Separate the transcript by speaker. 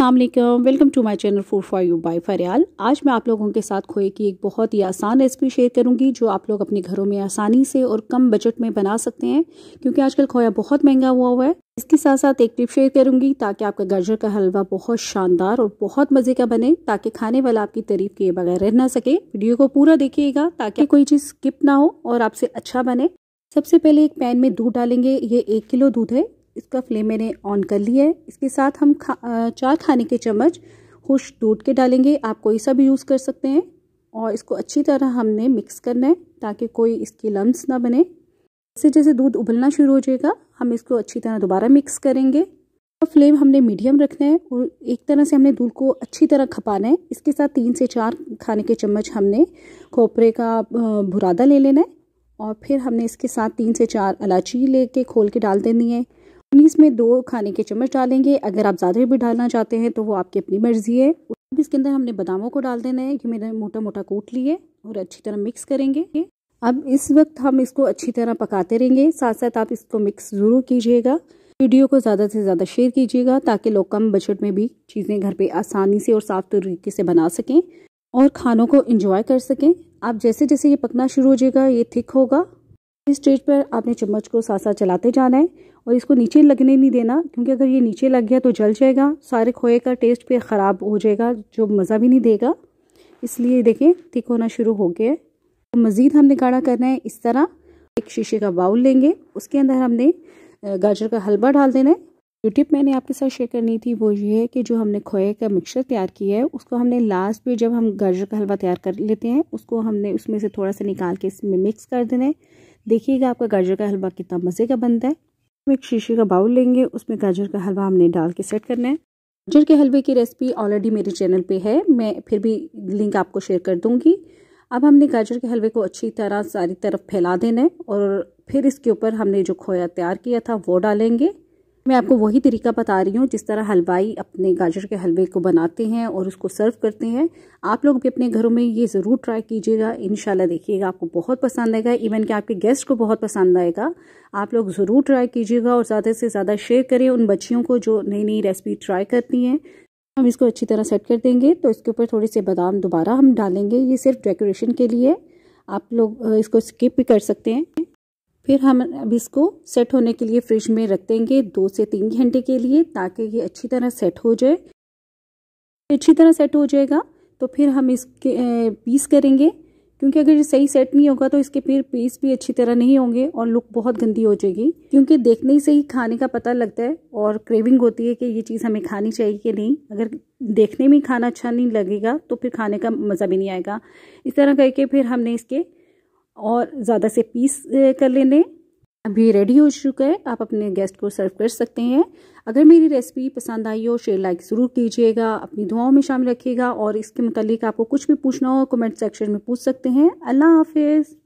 Speaker 1: Aslam welcome to my channel food for you by Fariyal आज मैं आप लोगों के साथ खोए की एक बहुत ही आसान रेसिपी शेयर करूंगी जो आप लोग अपने घरों में आसानी से और कम बजट में बना सकते हैं क्योंकि आजकल खोया बहुत महंगा हुआ हुआ है इसके साथ साथ एक टिप शेयर करूंगी ताकि आपका गाजर का हलवा बहुत शानदार और बहुत मज़े का बने ताकि खाने वाला आपकी तारीफ किए बगैर रह ना सके वीडियो को पूरा देखिएगा ताकि कोई चीज़ स्किप ना हो और आपसे अच्छा बने सबसे पहले एक पैन में दूध डालेंगे ये एक किलो दूध है इसका फ्लेम मैंने ऑन कर लिया है इसके साथ हम खा चार खाने के चम्मच खुश दूध के डालेंगे आप कोई सा भी यूज़ कर सकते हैं और इसको अच्छी तरह हमने मिक्स करना है ताकि कोई इसके लम्स ना बने जैसे जैसे दूध उबलना शुरू हो जाएगा हम इसको अच्छी तरह दोबारा मिक्स करेंगे तो फ्लेम हमने मीडियम रखना है और एक तरह से हमने दूध को अच्छी तरह खपाना है इसके साथ तीन से चार खाने के चम्मच हमने खोपरे का भुरादा ले लेना है और फिर हमने इसके साथ तीन से चार इलायची लेके खोल के डाल देनी है इसमें दो खाने के चम्मच डालेंगे अगर आप ज़्यादा भी डालना चाहते हैं तो वो आपकी अपनी मर्जी है अब इसके अंदर हमने बादामों को डाल देना है कि मैंने मोटा मोटा कूट लिए और अच्छी तरह मिक्स करेंगे अब इस वक्त हम इसको अच्छी तरह पकाते रहेंगे साथ साथ आप इसको मिक्स ज़रूर कीजिएगा वीडियो को ज़्यादा से ज़्यादा शेयर कीजिएगा ताकि लोग कम बजट में भी चीज़ें घर पर आसानी से और साफ तरीके से बना सकें और खानों को इंजॉय कर सकें आप जैसे जैसे ये पकना शुरू हो जाएगा ये थिक होगा इस स्टेज पर आपने चम्मच को साथ साथ चलाते जाना है और इसको नीचे लगने नहीं देना क्योंकि अगर ये नीचे लग गया तो जल जाएगा सारे खोए का टेस्ट पे ख़राब हो जाएगा जो मज़ा भी नहीं देगा इसलिए देखें ठीक होना शुरू हो गया है तो मज़ीद हमने गाढ़ा करना है इस तरह एक शीशे का बाउल लेंगे उसके अंदर हमने गाजर का हलवा डाल देना है जो टिप मैंने आपके साथ शेयर करनी थी वो ये है कि जो हमने खोए का मिक्सचर तैयार किया है उसको हमने लास्ट में जब हम गाजर का हलवा तैयार कर लेते हैं उसको हमने उसमें से थोड़ा सा निकाल के इसमें मिक्स कर देना है देखिएगा आपका गाजर का हलवा कितना मज़े का बनता है हम एक शीशे का बाउल लेंगे उसमें गाजर का हलवा हमने डाल के सेट करना है गाजर के हलवे की रेसिपी ऑलरेडी मेरे चैनल पे है मैं फिर भी लिंक आपको शेयर कर दूंगी अब हमने गाजर के हलवे को अच्छी तरह सारी तरफ फैला देना है और फिर इसके ऊपर हमने जो खोया तैयार किया था वो डालेंगे मैं आपको वही तरीका बता रही हूँ जिस तरह हलवाई अपने गाजर के हलवे को बनाते हैं और उसको सर्व करते हैं आप लोग भी अपने घरों में ये ज़रूर ट्राई कीजिएगा इन देखिएगा आपको बहुत पसंद आएगा इवन कि आपके गेस्ट को बहुत पसंद आएगा आप लोग ज़रूर ट्राई कीजिएगा और ज़्यादा से ज़्यादा शेयर करें उन बच्चियों को जो नई नई रेसिपी ट्राई करती हैं हम इसको अच्छी तरह सेट कर देंगे तो इसके ऊपर थोड़े से बादाम दोबारा हम डालेंगे ये सिर्फ डेकोरेशन के लिए आप लोग इसको स्किप भी कर सकते हैं फिर हम अब इसको सेट होने के लिए फ्रिज में रख देंगे दो से तीन घंटे के लिए ताकि ये अच्छी तरह सेट हो जाए अच्छी तरह सेट हो जाएगा तो फिर हम इसके पीस करेंगे क्योंकि अगर ये सही सेट नहीं होगा तो इसके फिर पीस भी अच्छी तरह नहीं होंगे और लुक बहुत गंदी हो जाएगी क्योंकि देखने से ही खाने का पता लगता है और क्रेविंग होती है कि ये चीज़ हमें खानी चाहिए कि नहीं अगर देखने में खाना अच्छा नहीं लगेगा तो फिर खाने का मज़ा भी नहीं आएगा इस तरह करके फिर हमने इसके और ज़्यादा से पीस कर लेने अभी रेडी हो चुका है आप अपने गेस्ट को सर्व कर सकते हैं अगर मेरी रेसिपी पसंद आई हो शेयर लाइक ज़रूर कीजिएगा अपनी दुआओं में शामिल रखिएगा और इसके मतलब आपको कुछ भी पूछना हो कमेंट सेक्शन में पूछ सकते हैं अल्लाह हाफिज़